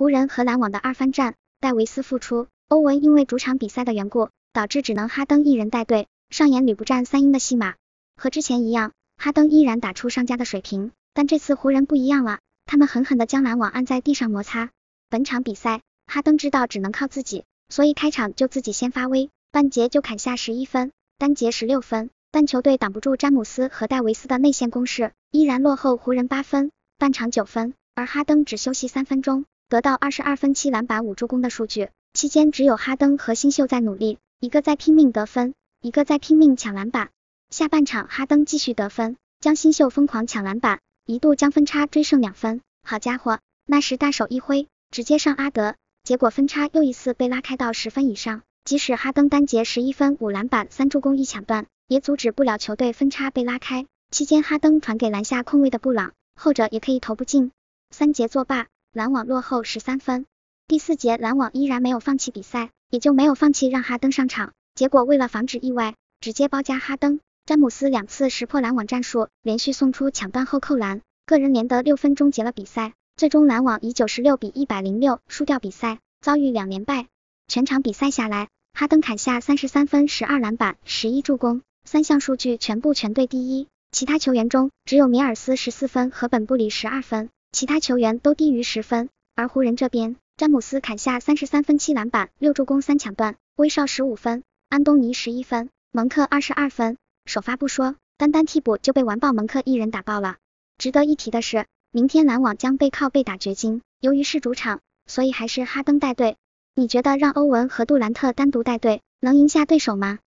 湖人和篮网的二番战，戴维斯复出，欧文因为主场比赛的缘故，导致只能哈登一人带队，上演屡不战三英的戏码。和之前一样，哈登依然打出上佳的水平，但这次湖人不一样了，他们狠狠地将篮网按在地上摩擦。本场比赛，哈登知道只能靠自己，所以开场就自己先发威，半节就砍下十一分，单节十六分。但球队挡不住詹姆斯和戴维斯的内线攻势，依然落后湖人八分，半场九分。而哈登只休息三分钟。得到二十二分七篮板五助攻的数据，期间只有哈登和新秀在努力，一个在拼命得分，一个在拼命抢篮板。下半场哈登继续得分，将新秀疯狂抢篮板，一度将分差追剩两分。好家伙，那时大手一挥，直接上阿德，结果分差又一次被拉开到十分以上。即使哈登单节十一分五篮板三助攻一抢断，也阻止不了球队分差被拉开。期间哈登传给篮下空位的布朗，后者也可以投不进。三节作罢。篮网落后十三分，第四节篮网依然没有放弃比赛，也就没有放弃让哈登上场，结果为了防止意外，直接包夹哈登，詹姆斯两次识破篮网战术，连续送出抢断后扣篮，个人连得六分终结了比赛，最终篮网以九十六比一百零六输掉比赛，遭遇两连败。全场比赛下来，哈登砍下三十三分、十二篮板、十一助攻，三项数据全部全队第一，其他球员中只有米尔斯十四分和本布里十二分。其他球员都低于十分，而湖人这边，詹姆斯砍下三十三分、七篮板、六助攻、三抢断，威少十五分，安东尼十一分，蒙克二十二分。首发不说，单单替补就被完爆，蒙克一人打爆了。值得一提的是，明天篮网将背靠背打掘金，由于是主场，所以还是哈登带队。你觉得让欧文和杜兰特单独带队能赢下对手吗？